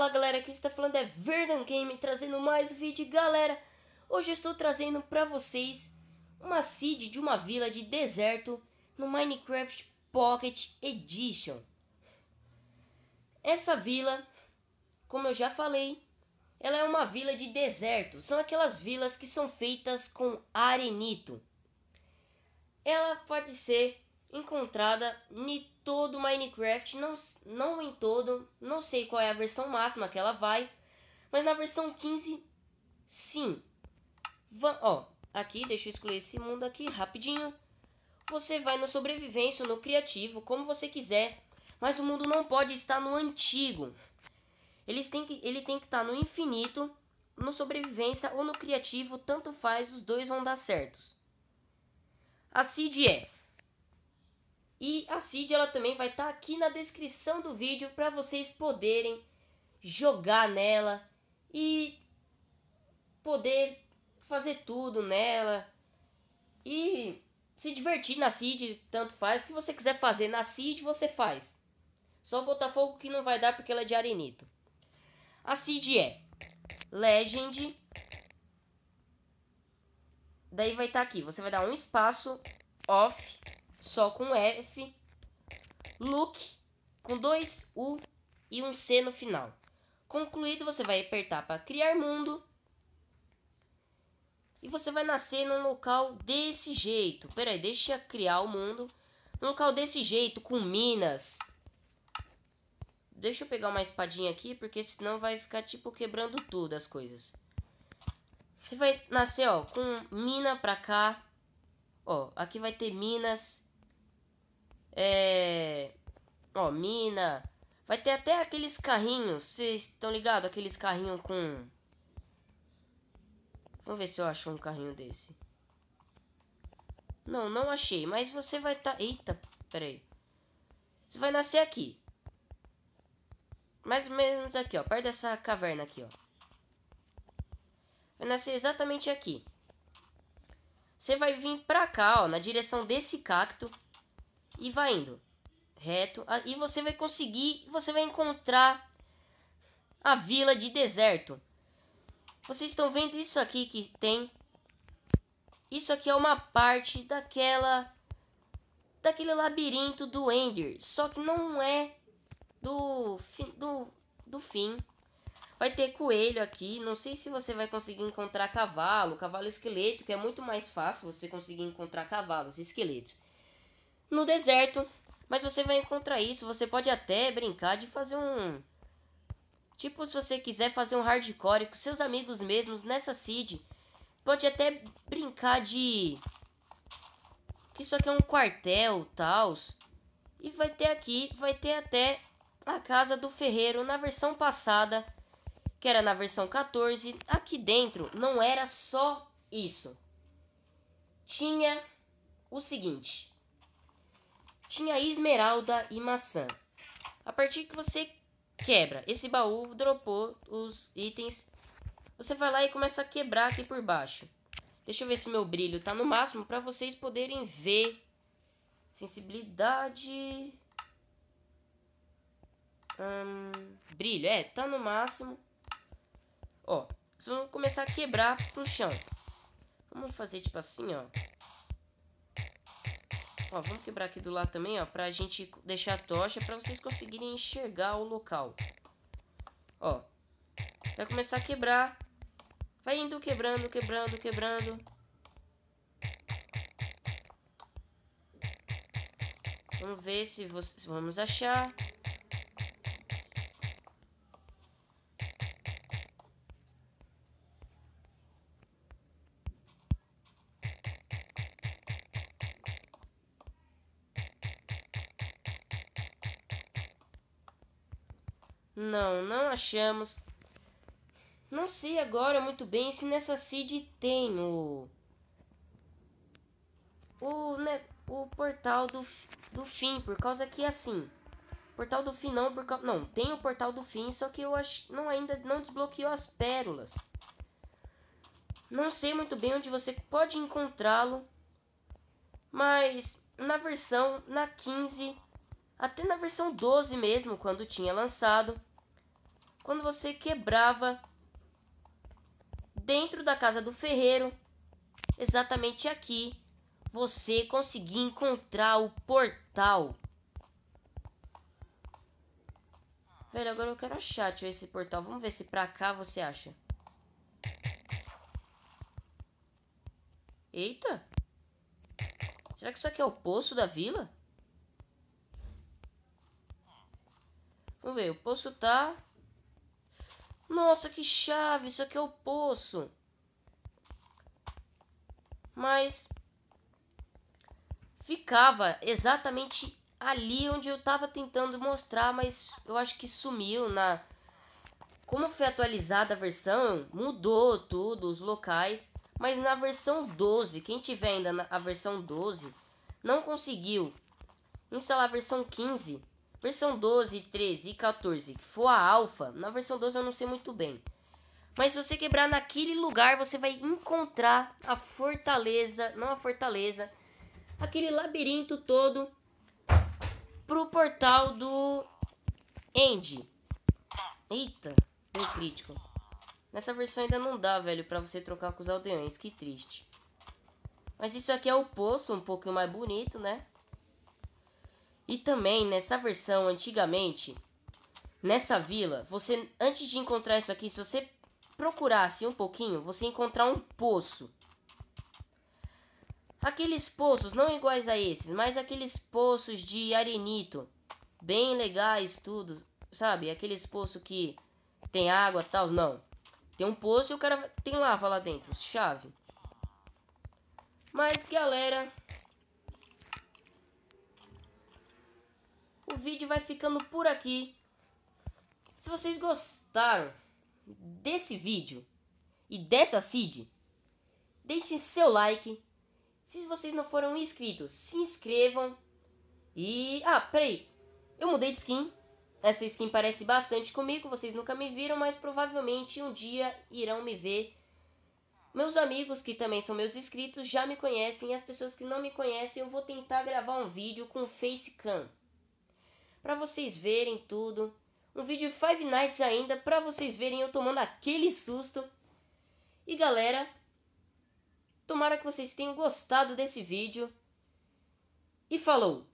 Fala galera, aqui está falando é Vernon Game trazendo mais um vídeo. Galera, hoje eu estou trazendo para vocês uma seed de uma vila de deserto no Minecraft Pocket Edition. Essa vila, como eu já falei, ela é uma vila de deserto. São aquelas vilas que são feitas com arenito. Ela pode ser encontrada em todo Minecraft, não, não em todo, não sei qual é a versão máxima que ela vai, mas na versão 15, sim. Va ó, aqui, deixa eu excluir esse mundo aqui rapidinho. Você vai no sobrevivência, no criativo, como você quiser, mas o mundo não pode estar no antigo. Eles têm que, ele tem que estar no infinito, no sobrevivência ou no criativo, tanto faz, os dois vão dar certos. A Cid é e a cid ela também vai estar tá aqui na descrição do vídeo para vocês poderem jogar nela e poder fazer tudo nela e se divertir na cid tanto faz o que você quiser fazer na cid você faz. Só o Botafogo que não vai dar porque ela é de arenito. A cid é Legend Daí vai estar tá aqui, você vai dar um espaço off só com F, look com dois U e um C no final. Concluído, você vai apertar para criar mundo. E você vai nascer num local desse jeito. Pera aí, deixa criar o mundo. Num local desse jeito, com minas. Deixa eu pegar uma espadinha aqui, porque senão vai ficar, tipo, quebrando tudo as coisas. Você vai nascer, ó, com mina pra cá. Ó, aqui vai ter minas. É. Ó, mina. Vai ter até aqueles carrinhos. Vocês estão ligados? Aqueles carrinhos com. Vamos ver se eu acho um carrinho desse. Não, não achei. Mas você vai estar. Tá... Eita, peraí. Você vai nascer aqui. Mais ou menos aqui, ó. Perto dessa caverna aqui, ó. Vai nascer exatamente aqui. Você vai vir pra cá, ó. Na direção desse cacto e vai indo reto e você vai conseguir, você vai encontrar a vila de deserto. Vocês estão vendo isso aqui que tem? Isso aqui é uma parte daquela daquele labirinto do Ender, só que não é do fim do do fim. Vai ter coelho aqui, não sei se você vai conseguir encontrar cavalo, cavalo esqueleto, que é muito mais fácil você conseguir encontrar cavalos esqueletos no deserto. Mas você vai encontrar isso. Você pode até brincar de fazer um. Tipo, se você quiser fazer um hardcore com seus amigos mesmos nessa seed. Pode até brincar de. Que isso aqui é um quartel, tal. E vai ter aqui, vai ter até a casa do ferreiro na versão passada, que era na versão 14. Aqui dentro não era só isso. Tinha o seguinte tinha esmeralda e maçã. A partir que você quebra esse baú, dropou os itens. Você vai lá e começa a quebrar aqui por baixo. Deixa eu ver se meu brilho tá no máximo para vocês poderem ver. Sensibilidade. Hum, brilho, é, tá no máximo. Ó, vocês vão começar a quebrar pro chão. Vamos fazer tipo assim, ó. Ó, vamos quebrar aqui do lado também, ó, pra gente deixar a tocha pra vocês conseguirem enxergar o local. Ó, vai começar a quebrar. Vai indo quebrando, quebrando, quebrando. Vamos ver se vocês... Vamos achar. Não, não achamos. Não sei agora muito bem se nessa seed tem o. O, né, o portal do, do fim, por causa que é assim. Portal do fim não, por causa. Não, tem o portal do fim, só que eu acho. Não, ainda não desbloqueou as pérolas. Não sei muito bem onde você pode encontrá-lo. Mas na versão, na 15, até na versão 12 mesmo, quando tinha lançado quando você quebrava dentro da casa do ferreiro, exatamente aqui, você conseguia encontrar o portal. Velho, agora eu quero achar tio, esse portal. Vamos ver se pra cá você acha. Eita! Será que isso aqui é o poço da vila? Vamos ver, o poço tá nossa, que chave! Isso aqui é o poço. Mas ficava exatamente ali onde eu estava tentando mostrar, mas eu acho que sumiu na como foi atualizada a versão, mudou tudo, os locais, mas na versão 12, quem tiver ainda na a versão 12, não conseguiu instalar a versão 15, Versão 12, 13 e 14, que for a alfa, na versão 12 eu não sei muito bem. Mas se você quebrar naquele lugar, você vai encontrar a fortaleza, não a fortaleza, aquele labirinto todo pro portal do End. Eita, deu crítico. Nessa versão ainda não dá, velho, pra você trocar com os aldeões, que triste. Mas isso aqui é o poço, um pouquinho mais bonito, né? E também nessa versão antigamente, nessa vila, você antes de encontrar isso aqui, se você procurasse um pouquinho, você encontrar um poço. Aqueles poços não iguais a esses, mas aqueles poços de arenito, bem legais tudo, sabe? Aqueles poços que tem água, tal, não. Tem um poço e o cara tem lava lá dentro, chave. Mas galera, o vídeo vai ficando por aqui. Se vocês gostaram desse vídeo e dessa seed, deixem seu like. Se vocês não foram inscritos, se inscrevam. E... Ah, peraí. Eu mudei de skin. Essa skin parece bastante comigo, vocês nunca me viram, mas provavelmente um dia irão me ver. Meus amigos, que também são meus inscritos, já me conhecem. E as pessoas que não me conhecem, eu vou tentar gravar um vídeo com facecam para vocês verem tudo. Um vídeo Five Nights ainda para vocês verem eu tomando aquele susto. E galera, tomara que vocês tenham gostado desse vídeo. E falou!